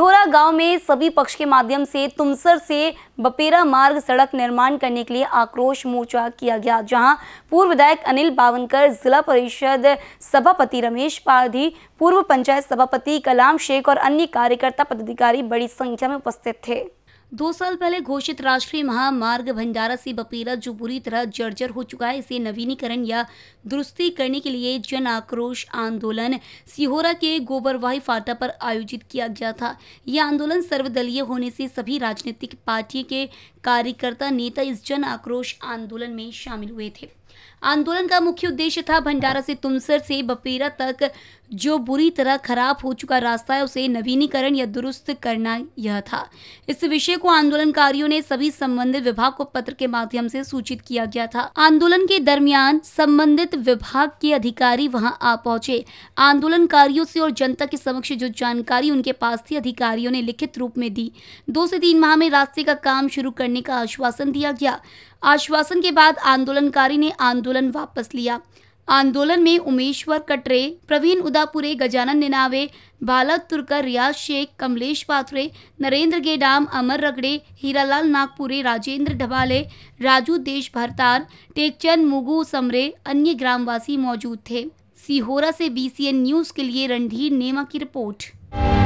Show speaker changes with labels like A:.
A: सिहोरा गांव में सभी पक्ष के माध्यम से तुमसर से बपेरा मार्ग सड़क निर्माण करने के लिए आक्रोश मोर्चा किया गया जहां पूर्व विधायक अनिल बावनकर जिला परिषद सभापति रमेश पारधी पूर्व पंचायत सभापति कलाम शेख और अन्य कार्यकर्ता पदाधिकारी बड़ी संख्या में उपस्थित थे दो साल पहले घोषित राष्ट्रीय महामार्ग भंडारा से बपीरा जो बुरी तरह जर्जर हो चुका है इसे नवीनीकरण या दुरुस्ती करने के लिए जन आक्रोश आंदोलन सिहोरा के गोबरवाही फाटा पर आयोजित किया गया था यह आंदोलन सर्वदलीय होने से सभी राजनीतिक पार्टी के कार्यकर्ता नेता इस जन आक्रोश आंदोलन में शामिल हुए थे आंदोलन का मुख्य उद्देश्य था भंडारा से तुमसर से बपेरा तक जो बुरी तरह खराब हो चुका रास्ता है उसे नवीनीकरण या दुरुस्त करना यह था इस विषय को आंदोलनकारियों ने सभी संबंधित विभाग को पत्र के माध्यम से सूचित किया गया था आंदोलन के दरमियान संबंधित विभाग के अधिकारी वहां आ पहुंचे आंदोलनकारियों से और जनता के समक्ष जो जानकारी उनके पास थी अधिकारियों ने लिखित रूप में दी दो से तीन माह में रास्ते का काम शुरू करने का आश्वासन दिया गया आश्वासन के बाद आंदोलनकारी ने आंदोलन वापस लिया आंदोलन में उमेश्वर कटरे प्रवीण उदापुरे गजानन निनावे बाला तुरकर रियाज शेख कमलेश पाथरे नरेंद्र गेडाम अमर रगड़े हीरालाल नागपुरे राजेंद्र ढवाले राजू देश भरतार टेकचंद मुगु समरे अन्य ग्रामवासी मौजूद थे सीहोरा से बीसीएन न्यूज़ के लिए रणधीर नेमा की रिपोर्ट